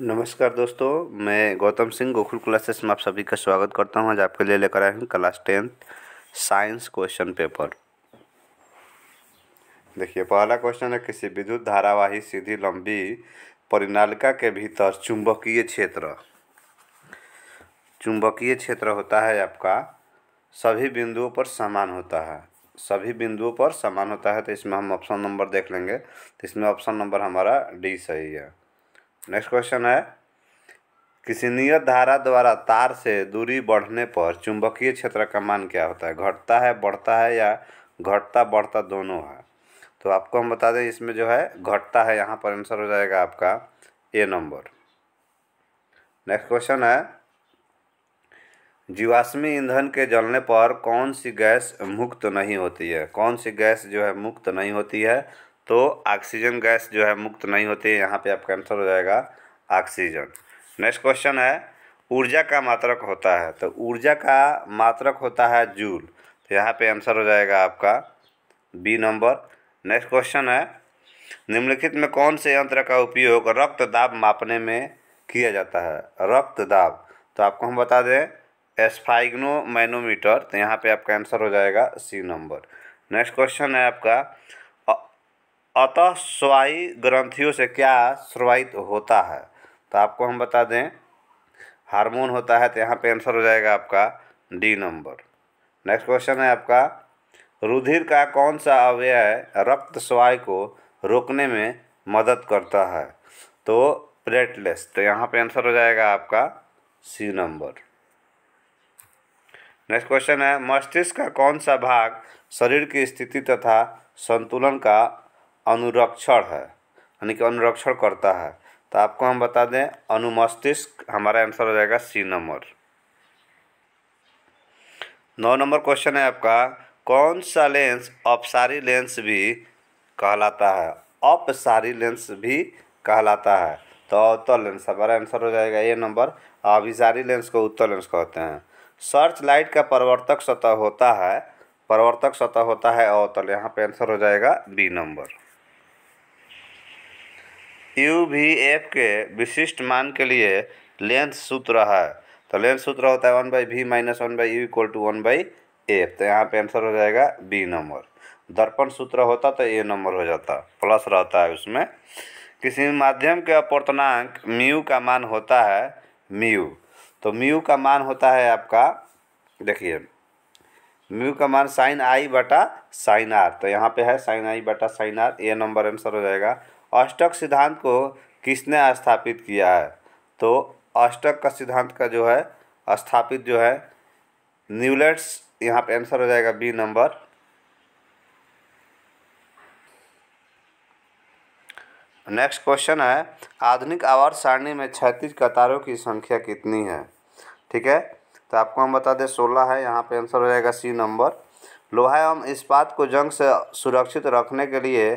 नमस्कार दोस्तों मैं गौतम सिंह गोकुल क्लासेस में आप सभी का स्वागत करता हूं आज आपके लिए लेकर आया हूं class tenth science question paper देखिए पहला क्वेश्चन है किसी विद्युत धारावाही सीधी लंबी परिनालिका के भीतर चुंबकीय क्षेत्र चुंबकीय क्षेत्र होता है आपका सभी बिंदुओं पर समान होता है सभी बिंदुओं पर समान होता है तो इसमें हम ऑप्शन नंबर देख लेंगे तो इसमें ऑप्शन नंबर हमारा डी सही है नेक्स्ट क्वेश्चन है किसी नियत धारा द्वारा तार से दूरी बढ़ने पर चुंबकीय क्षेत्र का मान क्या होता है घटता है बढ़ता है या घटता बढ़ता दोनों है तो आपको हम बता दें इसमें जो है घटता है यहाँ पर आंसर हो जाएगा आपका ए नंबर नेक्स्ट क्वेश्चन है जीवाश्मी ईंधन के जलने पर कौन सी गैस मुक्त नहीं होती है कौन सी गैस जो है मुक्त नहीं होती है तो ऑक्सीजन गैस जो है मुक्त नहीं होती है यहाँ पर आपका आंसर हो जाएगा ऑक्सीजन नेक्स्ट क्वेश्चन है ऊर्जा का मात्रक होता है तो ऊर्जा का मात्रक होता है जूल तो यहाँ पे आंसर हो जाएगा आपका बी नंबर नेक्स्ट क्वेश्चन है निम्नलिखित में कौन से यंत्र का उपयोग रक्त दाब मापने में किया जाता है रक्त दाब तो आपको हम बता दें एस्फाइग्नो मैनोमीटर तो यहाँ पे आपका आंसर हो जाएगा सी नंबर नेक्स्ट क्वेश्चन है आपका अतः स्वायु ग्रंथियों से क्या स्रवाहित होता है तो आपको हम बता दें हार्मोन होता है तो यहाँ पे आंसर हो जाएगा आपका डी नंबर नेक्स्ट क्वेश्चन है आपका रुधिर का कौन सा अवयव रक्त स्वाय को रोकने में मदद करता है तो प्लेटलेस तो यहाँ पे आंसर हो जाएगा आपका सी नंबर नेक्स्ट क्वेश्चन है मस्तिष्क का कौन सा भाग शरीर की स्थिति तथा संतुलन का अनुरक्षण है यानी कि अनुरक्षण करता है तो आपको हम बता दें अनुमस्तिष्क हमारा आंसर हो जाएगा सी नंबर नौ नंबर क्वेश्चन है आपका कौन सा लेंस अपसारी लेंस भी कहलाता है अपसारी लेंस भी कहलाता है तो अवतल लेंस हमारा आंसर हो जाएगा ये नंबर अभिसारी लेंस को उत्तर लेंस कहते हैं सर्च लाइट का परिवर्तक सतह होता है परिवर्तक सतह होता है अवतल तो यहाँ पे आंसर हो जाएगा बी नंबर यू के विशिष्ट मान के लिए लेंथ सूत्र है तो लेंथ सूत्र होता है one by V minus one by U equal to one by F तो यहाँ पे आंसर हो जाएगा बी नंबर दर्पण सूत्र होता तो ए नंबर हो जाता प्लस रहता है उसमें किसी माध्यम के अपवर्तनांक म्यू का मान होता है म्यू तो म्यू का मान होता है आपका देखिए म्यू का मान साइन आई बटा साइन आर तो यहाँ पे है साइन आई बटा sine R A number answer हो जाएगा अष्टक सिद्धांत को किसने स्थापित किया है तो अष्टक का सिद्धांत का जो है स्थापित जो है न्यूलेट्स यहाँ पे आंसर हो जाएगा बी नंबर नेक्स्ट क्वेश्चन है आधुनिक आवर्त सारणी में छत्तीस कतारों की संख्या कितनी है ठीक है तो आपको हम बता दें सोलह है यहाँ पे आंसर हो जाएगा सी नंबर लोहा एवं इस्पात को जंग से सुरक्षित रखने के लिए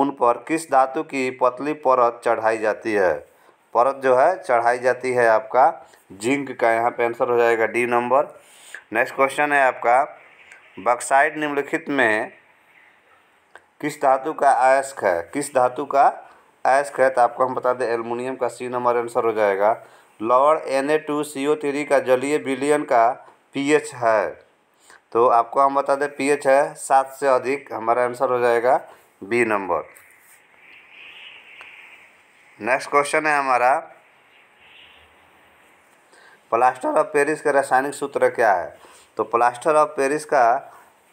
उन पर किस धातु की पतली परत चढ़ाई जाती है परत जो है चढ़ाई जाती है आपका जिंक का यहाँ पे आंसर हो जाएगा डी नंबर नेक्स्ट क्वेश्चन है आपका बक्साइड निम्नलिखित में किस धातु का अयस्क है किस धातु का अयस्क है तो आपको हम बता दें एलमिनियम का सी नंबर आंसर हो जाएगा लॉर्ड N A two C O three का जलीय बिलियन का पीएच है तो आपको हम बता दें पीएच है सात से अधिक हमारा आंसर हो जाएगा बी नंबर नेक्स्ट क्वेश्चन है हमारा प्लास्टर ऑफ पेरिस का रासायनिक सूत्र क्या है तो प्लास्टर ऑफ पेरिस का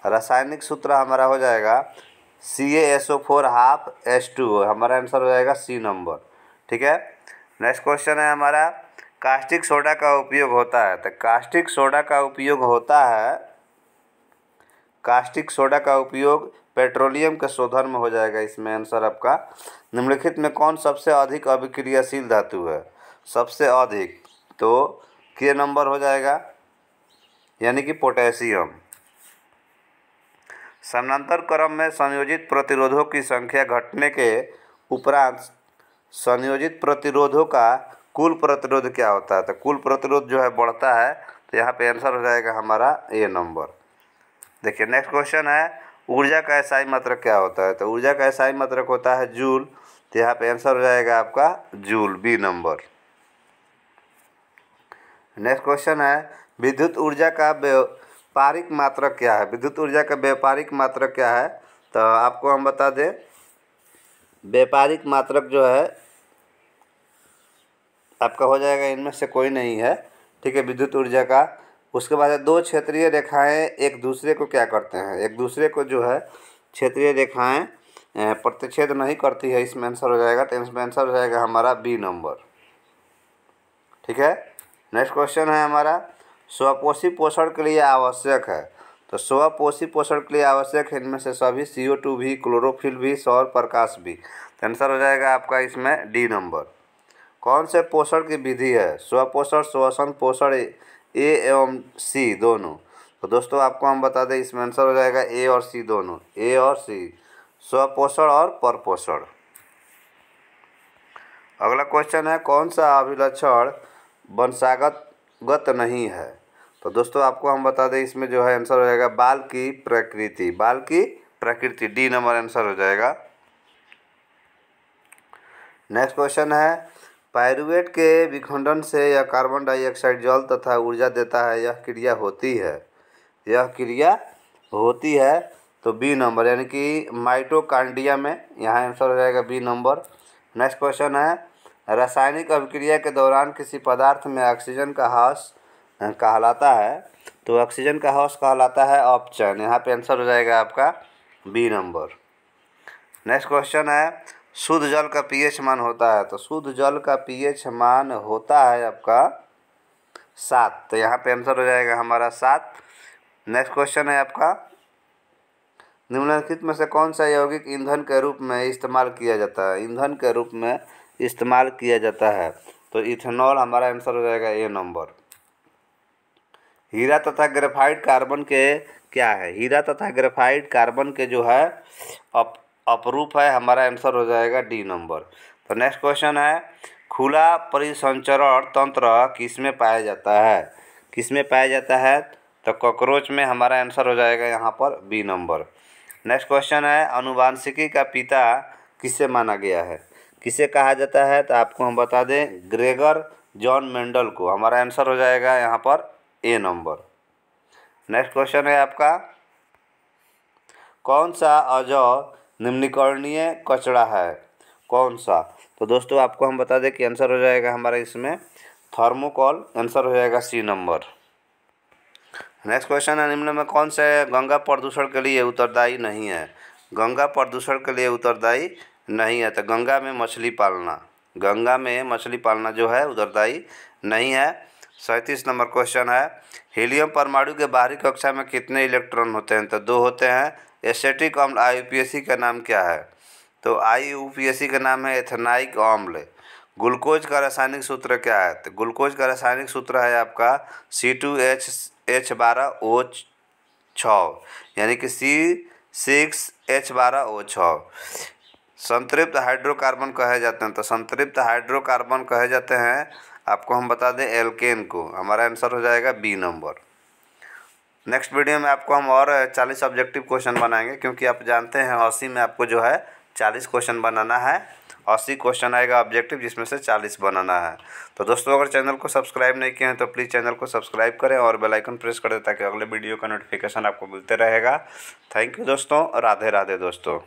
रासायनिक सूत्र हमारा हो जाएगा C S O four half S two हमारा आंसर हो जाएगा सी नंबर ठीक है नेक्स्ट क्वेश्चन है हमारा कास्टिक सोडा का उपयोग होता है तो कास्टिक सोडा का उपयोग होता है कास्टिक सोडा का उपयोग पेट्रोलियम के शोधन में हो जाएगा इसमें आंसर आपका निम्नलिखित में कौन सबसे अधिक अभिक्रियाशील धातु है सबसे अधिक तो के नंबर हो जाएगा यानी कि पोटेशियम समानांतर क्रम में संयोजित प्रतिरोधों की संख्या घटने के उपरांत संयोजित प्रतिरोधों का कुल प्रतिरोध क्या होता है तो कुल प्रतिरोध जो है बढ़ता है तो यहाँ पे आंसर हो जाएगा हमारा ए नंबर देखिए नेक्स्ट क्वेश्चन है ऊर्जा का एसआई मात्रक क्या होता है तो ऊर्जा का एसआई मात्रक होता है जूल तो यहाँ पे आंसर हो जाएगा आपका joule B number next question है विद्युत ऊर्जा का व्यापारिक मात्रक क्या है विद्युत ऊर्जा का व्यापारिक मात्रक क्या है तो आपको हम बता दें व्यापारिक मात्रक जो है आपका हो जाएगा इनमें से कोई नहीं है ठीक है विद्युत ऊर्जा का उसके बाद दो क्षेत्रीय रेखाएँ एक दूसरे को क्या करते हैं एक दूसरे को जो है क्षेत्रीय रेखाएँ प्रतिच्छेद नहीं करती है इसमें आंसर हो जाएगा तो इसमें आंसर हो जाएगा हमारा बी नंबर ठीक है नेक्स्ट क्वेश्चन है हमारा स्वपोषी पोषण के लिए आवश्यक है तो स्वपोषी पोषण के लिए आवश्यक है इनमें से सभी सी ओ टू भी क्लोरोफिल भी सौर प्रकाश भी तो आंसर हो जाएगा आपका इसमें डी नंबर कौन से पोषण की विधि है स्वपोषण श्वसन पोषण ए एवं सी दोनों तो दोस्तों आपको हम बता दें इसमें आंसर हो जाएगा ए और सी दोनों ए और सी स्वपोषण और परपोषण अगला क्वेश्चन है कौन सा अभिलक्षण वंशागतगत नहीं है तो दोस्तों आपको हम बता दें इसमें जो है आंसर हो जाएगा बाल की प्रकृति बाल की प्रकृति डी नंबर आंसर हो जाएगा नेक्स्ट क्वेश्चन है पायरुवेट के विखंडन से यह कार्बन डाइऑक्साइड जल तथा ऊर्जा देता है यह क्रिया होती है यह क्रिया होती है तो बी नंबर यानी कि माइटोकांडिया में यहाँ आंसर हो जाएगा बी नंबर नेक्स्ट क्वेश्चन है रासायनिक अभिक्रिया के दौरान किसी पदार्थ में ऑक्सीजन का हाउस कहलाता है तो ऑक्सीजन का हाउस कहलाता है ऑप्शन यहाँ पे आंसर हो जाएगा आपका बी नंबर नेक्स्ट क्वेश्चन है शुद्ध जल का पीएच मान होता है तो शुद्ध जल का पीएच मान होता है आपका सात तो यहाँ पे आंसर हो जाएगा हमारा सात नेक्स्ट क्वेश्चन है आपका निम्नलिखित में से कौन सा यौगिक ईंधन के रूप में इस्तेमाल किया जाता है ईंधन के रूप में इस्तेमाल किया जाता है तो इथेनॉल हमारा आंसर हो जाएगा ए नंबर हीरा तथा ग्रेफाइट कार्बन के क्या है हीरा तथा ग्रेफाइट कार्बन के जो है अप अपरूप है हमारा आंसर हो जाएगा डी नंबर तो नेक्स्ट क्वेश्चन है खुला परिसंचरण तंत्र किस में पाया जाता है किस में पाया जाता है तो कॉकरोच में हमारा आंसर हो जाएगा यहाँ पर बी नंबर नेक्स्ट क्वेश्चन है अनुवांशिकी का पिता किसे माना गया है किसे कहा जाता है तो आपको हम बता दें ग्रेगर जॉन मेंडल को हमारा आंसर हो जाएगा यहाँ पर ए नंबर नेक्स्ट क्वेश्चन है आपका कौन सा अजय निम्नलिखित कचड़ा है कौन सा तो दोस्तों आपको हम बता दें कि आंसर हो जाएगा हमारा इसमें थर्मोकॉल आंसर हो जाएगा सी नंबर नेक्स्ट क्वेश्चन है निम्न में कौन से गंगा प्रदूषण के लिए उत्तरदायी नहीं है गंगा प्रदूषण के लिए उत्तरदायी नहीं है तो गंगा में मछली पालना गंगा में मछली पालना जो है उत्तरदायी नहीं है सैंतीस नंबर क्वेश्चन है हीलियम परमाणु के बाहरी कक्षा में कितने इलेक्ट्रॉन होते हैं तो दो होते हैं एसेटिक अम्ल आई का नाम क्या है तो आई का नाम है एथेनाइक अम्ल ग्लूकोज का रासायनिक सूत्र क्या है तो ग्लूकोज का रासायनिक सूत्र है आपका सी टू एच एच बारह ओ छ यानी कि सी सिक्स एच बारह ओ छ संतृप्त हाइड्रोकार्बन कहे जाते हैं तो संतृप्त हाइड्रोकार्बन कहे जाते हैं आपको हम बता दें एलकेन को हमारा आंसर हो जाएगा बी नंबर नेक्स्ट वीडियो में आपको हम और चालीस ऑब्जेक्टिव क्वेश्चन बनाएंगे क्योंकि आप जानते हैं अस्सी में आपको जो है चालीस क्वेश्चन बनाना है अस्सी क्वेश्चन आएगा ऑब्जेक्टिव जिसमें से चालीस बनाना है तो दोस्तों अगर चैनल को सब्सक्राइब नहीं किए हैं तो प्लीज़ चैनल को सब्सक्राइब करें और बेल आइकन प्रेस करें ताकि अगले वीडियो का नोटिफिकेशन आपको मिलते रहेगा थैंक यू दोस्तों राधे राधे दोस्तों